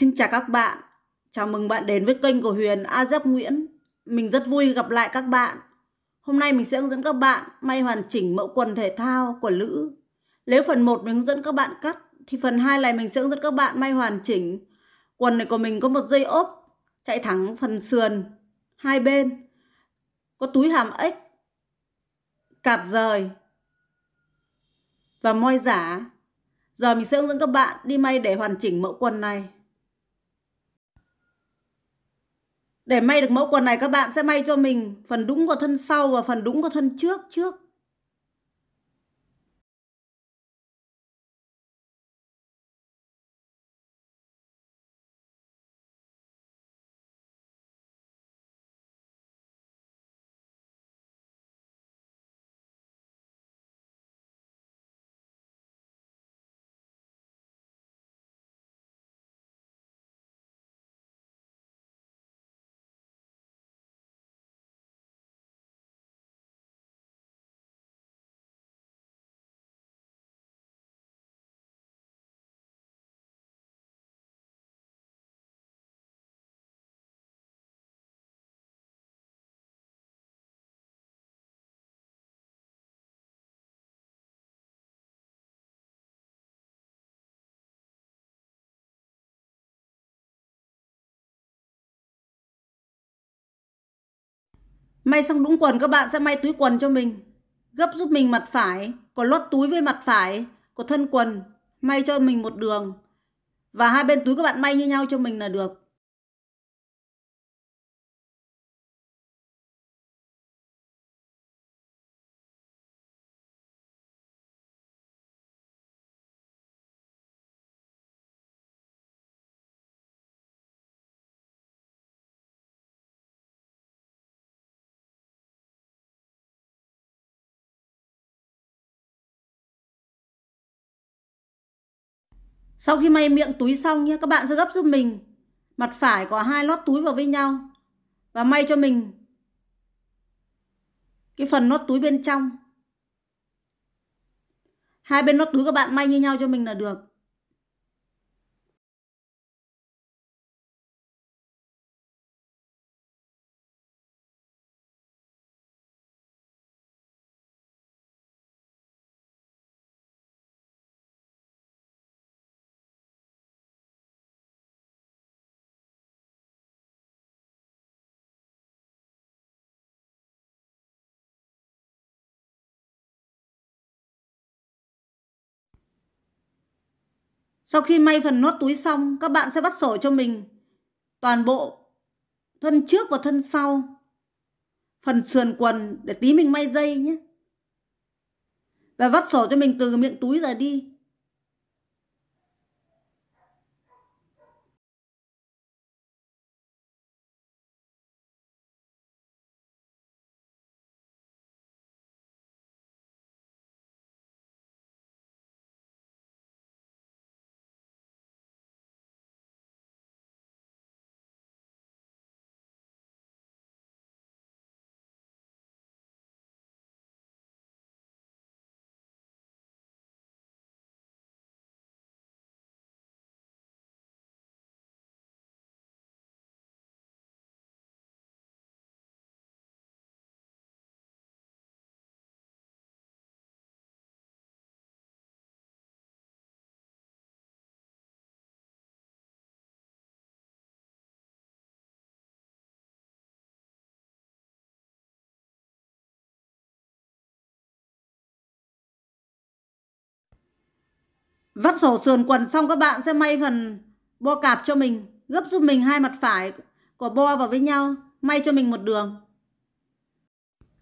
Xin chào các bạn. Chào mừng bạn đến với kênh của Huyền A Giáp Nguyễn. Mình rất vui gặp lại các bạn. Hôm nay mình sẽ hướng dẫn các bạn may hoàn chỉnh mẫu quần thể thao của nữ. Nếu phần 1 mình hướng dẫn các bạn cắt thì phần 2 này mình sẽ hướng dẫn các bạn may hoàn chỉnh. Quần này của mình có một dây ốp chạy thẳng phần sườn hai bên. Có túi hàm ếch, cạp rời và moi giả. Giờ mình sẽ hướng dẫn các bạn đi may để hoàn chỉnh mẫu quần này. Để may được mẫu quần này các bạn sẽ may cho mình phần đúng của thân sau và phần đúng của thân trước trước. May xong đúng quần các bạn sẽ may túi quần cho mình. Gấp giúp mình mặt phải, có lót túi với mặt phải, có thân quần, may cho mình một đường. Và hai bên túi các bạn may như nhau cho mình là được. Sau khi may miệng túi xong nhé, các bạn sẽ gấp giúp mình mặt phải có hai lót túi vào với nhau và may cho mình cái phần lót túi bên trong. Hai bên lót túi các bạn may như nhau cho mình là được. Sau khi may phần nốt túi xong, các bạn sẽ bắt sổ cho mình toàn bộ thân trước và thân sau, phần sườn quần để tí mình may dây nhé. Và vắt sổ cho mình từ miệng túi ra đi. Vắt sổ sườn quần xong các bạn sẽ may phần bo cạp cho mình, gấp giúp mình hai mặt phải của bo vào với nhau, may cho mình một đường.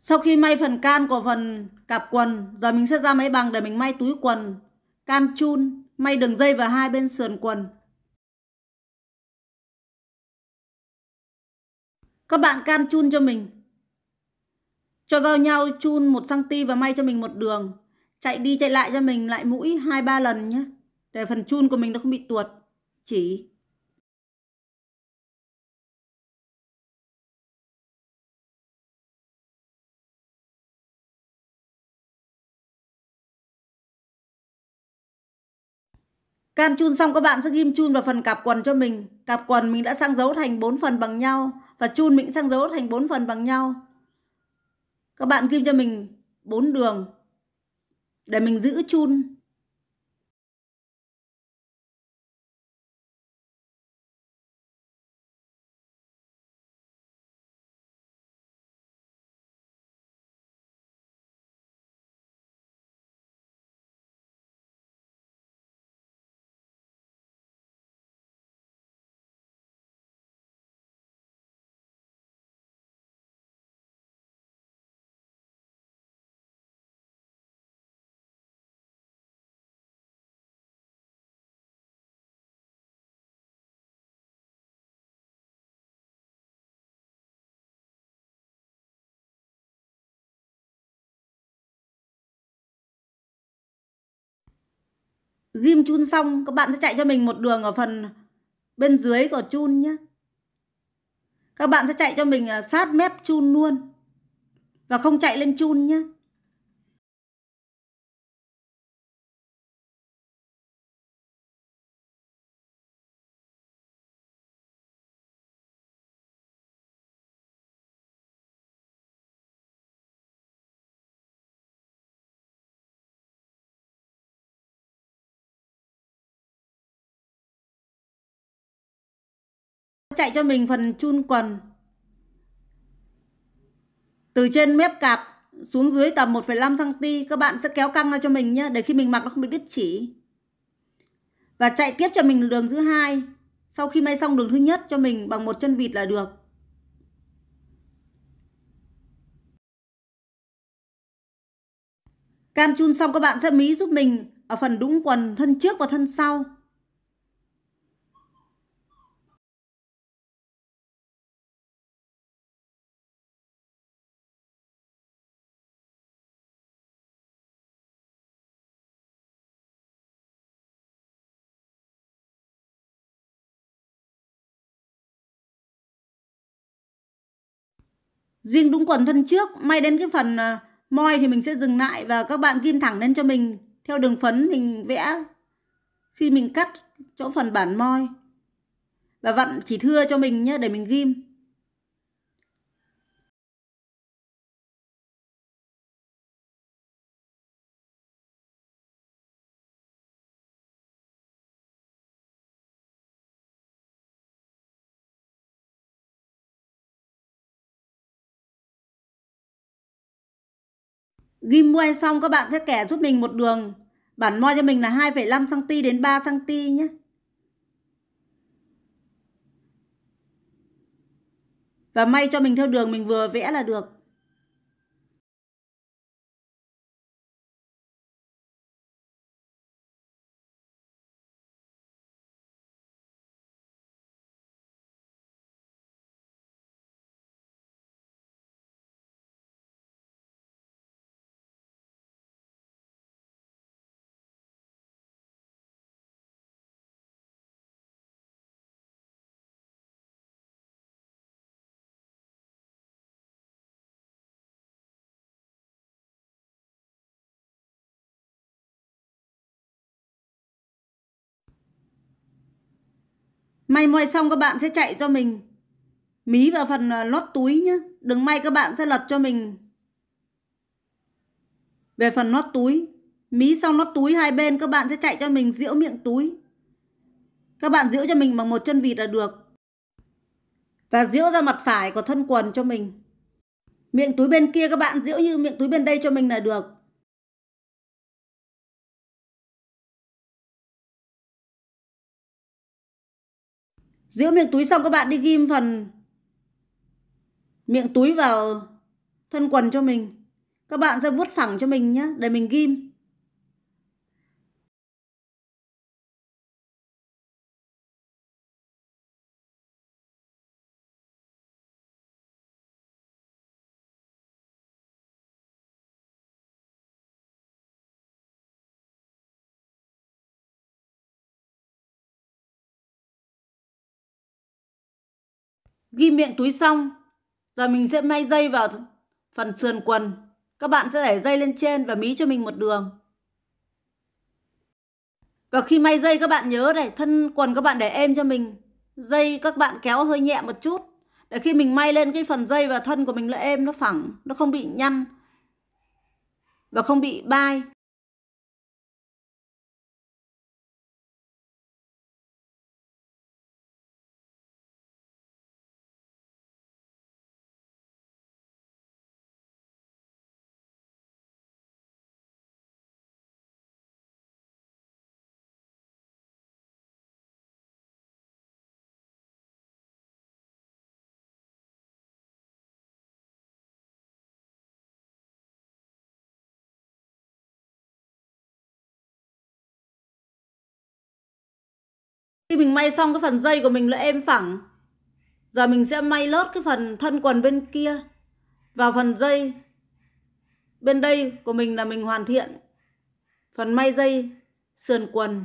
Sau khi may phần can của phần cạp quần, rồi mình sẽ ra máy bằng để mình may túi quần, can chun, may đường dây vào hai bên sườn quần. Các bạn can chun cho mình. Cho giao nhau chun 1cm và may cho mình một đường chạy đi chạy lại cho mình lại mũi hai ba lần nhé để phần chun của mình nó không bị tuột chỉ Can chun xong các bạn sẽ ghim chun vào phần cặp quần cho mình. cặp quần mình đã sang dấu thành 4 phần bằng nhau và chun mình sang dấu thành 4 phần bằng nhau. Các bạn ghim cho mình 4 đường để mình giữ chun ghim chun xong các bạn sẽ chạy cho mình một đường ở phần bên dưới của chun nhé các bạn sẽ chạy cho mình à, sát mép chun luôn và không chạy lên chun nhé chạy cho mình phần chun quần từ trên mép cạp xuống dưới tầm 1,5 cm các bạn sẽ kéo căng ra cho mình nhé để khi mình mặc nó không bị đứt chỉ và chạy tiếp cho mình đường thứ hai sau khi may xong đường thứ nhất cho mình bằng một chân vịt là được cam chun xong các bạn sẽ mí giúp mình ở phần đũng quần thân trước và thân sau riêng đúng quần thân trước may đến cái phần à, moi thì mình sẽ dừng lại và các bạn ghim thẳng lên cho mình theo đường phấn mình vẽ khi mình cắt chỗ phần bản moi và vặn chỉ thưa cho mình nhé để mình ghim Ghim muay xong các bạn sẽ kẻ giúp mình một đường Bản moi cho mình là 2,5cm đến 3cm nhé. Và may cho mình theo đường mình vừa vẽ là được May moi xong các bạn sẽ chạy cho mình mí vào phần à, lót túi nhé. Đừng may các bạn sẽ lật cho mình về phần lót túi. Mí xong lót túi hai bên các bạn sẽ chạy cho mình diễu miệng túi. Các bạn diễu cho mình bằng một chân vịt là được. Và diễu ra mặt phải của thân quần cho mình. Miệng túi bên kia các bạn diễu như miệng túi bên đây cho mình là được. giữa miệng túi xong các bạn đi ghim phần miệng túi vào thân quần cho mình các bạn sẽ vuốt phẳng cho mình nhé để mình ghim Ghi miệng túi xong, giờ mình sẽ may dây vào phần sườn quần. Các bạn sẽ để dây lên trên và mí cho mình một đường. Và khi may dây các bạn nhớ này, thân quần các bạn để êm cho mình. Dây các bạn kéo hơi nhẹ một chút. Để khi mình may lên cái phần dây và thân của mình là êm, nó phẳng, nó không bị nhăn. Và không bị bay. khi mình may xong cái phần dây của mình là êm phẳng giờ mình sẽ may lót cái phần thân quần bên kia vào phần dây bên đây của mình là mình hoàn thiện phần may dây sườn quần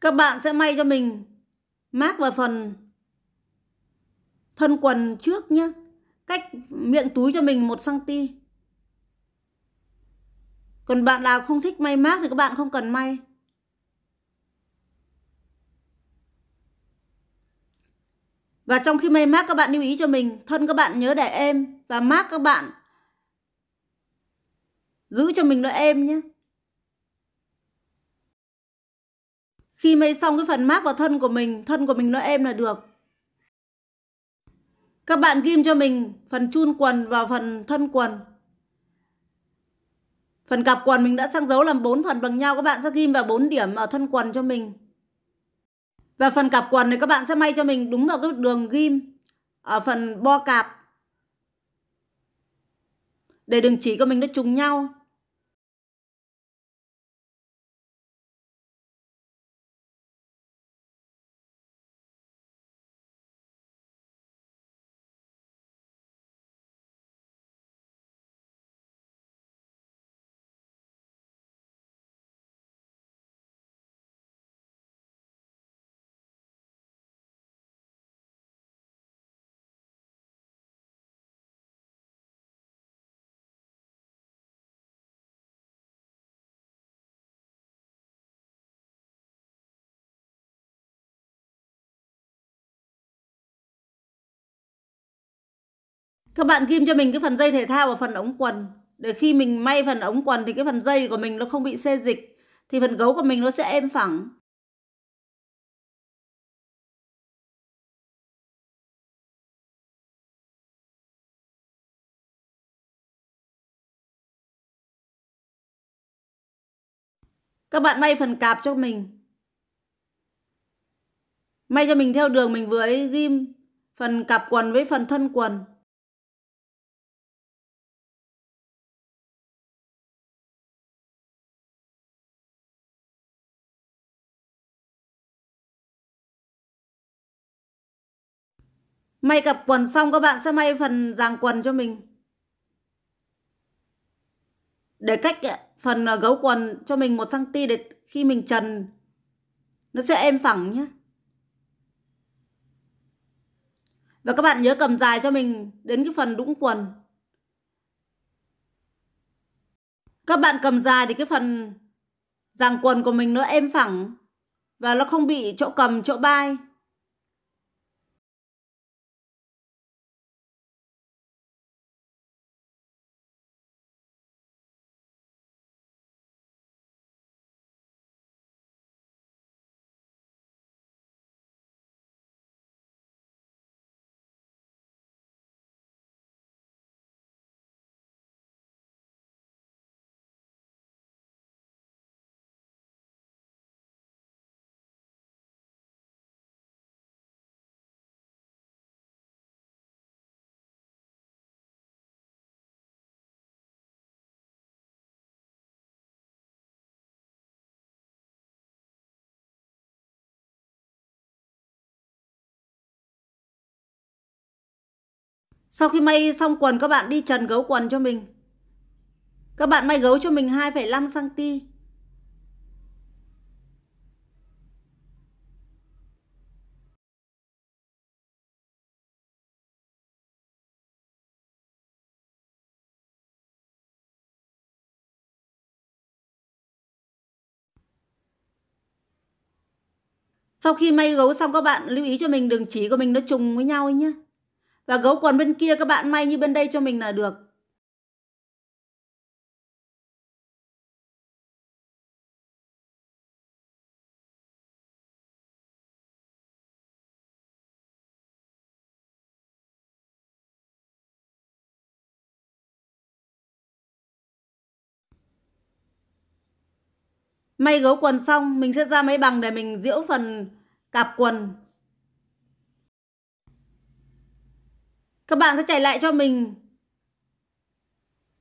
các bạn sẽ may cho mình mác vào phần thân quần trước nhé cách miệng túi cho mình 1 cm còn bạn nào không thích may mác thì các bạn không cần may Và trong khi may mác các bạn lưu ý cho mình Thân các bạn nhớ để êm Và mác các bạn Giữ cho mình nó êm nhé Khi may xong cái phần mác vào thân của mình, thân của mình nó êm là được. Các bạn ghim cho mình phần chun quần vào phần thân quần. Phần cặp quần mình đã sang dấu làm bốn phần bằng nhau, các bạn sẽ ghim vào bốn điểm ở thân quần cho mình. Và phần cặp quần này các bạn sẽ may cho mình đúng vào cái đường ghim ở phần bo cạp. Để đường chỉ của mình nó trùng nhau. các bạn ghim cho mình cái phần dây thể thao và phần ống quần để khi mình may phần ống quần thì cái phần dây của mình nó không bị xê dịch thì phần gấu của mình nó sẽ êm phẳng các bạn may phần cạp cho mình may cho mình theo đường mình vừa ấy ghim phần cạp quần với phần thân quần may cặp quần xong các bạn sẽ may phần ràng quần cho mình để cách phần ờ, gấu quần cho mình 1 cm để khi mình trần nó sẽ êm phẳng nhé và các bạn nhớ cầm dài cho mình đến cái phần đũng quần các bạn cầm dài thì cái phần ràng quần của mình nó êm phẳng và nó không bị chỗ cầm chỗ bay Sau khi may xong quần các bạn đi trần gấu quần cho mình. Các bạn may gấu cho mình 2,5 cm. Sau khi may gấu xong các bạn lưu ý cho mình đường chỉ của mình nó trùng với nhau ấy nhé và gấu quần bên kia các bạn may như bên đây cho mình là được May gấu quần xong, mình sẽ ra máy bằng để mình diễu phần cạp quần các bạn sẽ chạy lại cho mình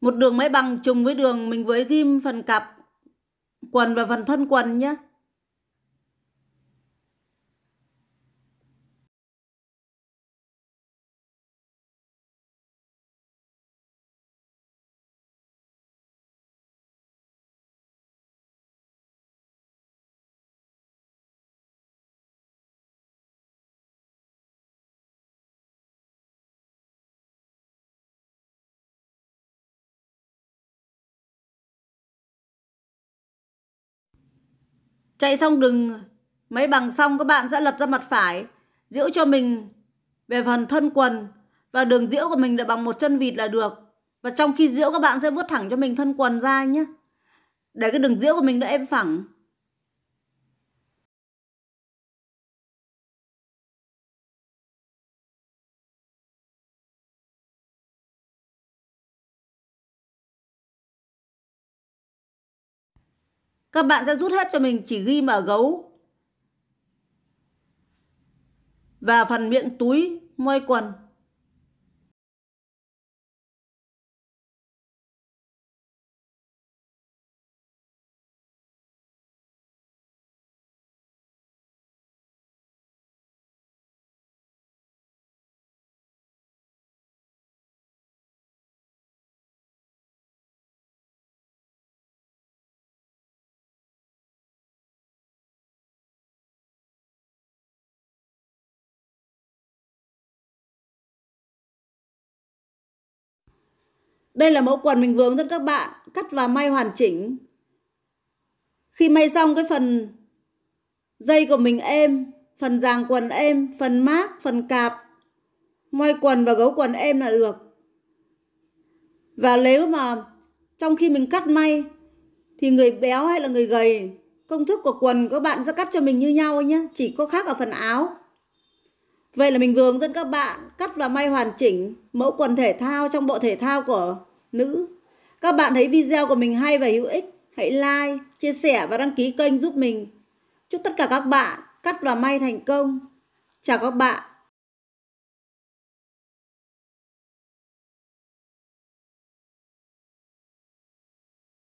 một đường máy bằng trùng với đường mình với ghim phần cặp quần và phần thân quần nhé Chạy xong đường mấy bằng xong các bạn sẽ lật ra mặt phải, diễu cho mình về phần thân quần và đường diễu của mình là bằng một chân vịt là được. Và trong khi diễu các bạn sẽ vuốt thẳng cho mình thân quần ra nhé. Để cái đường diễu của mình nó êm phẳng. các bạn sẽ rút hết cho mình chỉ ghi mở gấu và phần miệng túi môi quần Đây là mẫu quần mình vừa hướng dẫn các bạn cắt và may hoàn chỉnh. Khi may xong cái phần dây của mình êm, phần dàng quần êm, phần mác, phần cạp, moi quần và gấu quần êm là được. Và nếu mà trong khi mình cắt may thì người béo hay là người gầy, công thức của quần các bạn sẽ cắt cho mình như nhau nhé, chỉ có khác ở phần áo. Vậy là mình vừa hướng dẫn các bạn cắt và may hoàn chỉnh mẫu quần thể thao trong bộ thể thao của nữ. Các bạn thấy video của mình hay và hữu ích, hãy like, chia sẻ và đăng ký kênh giúp mình. Chúc tất cả các bạn cắt và may thành công. Chào các bạn.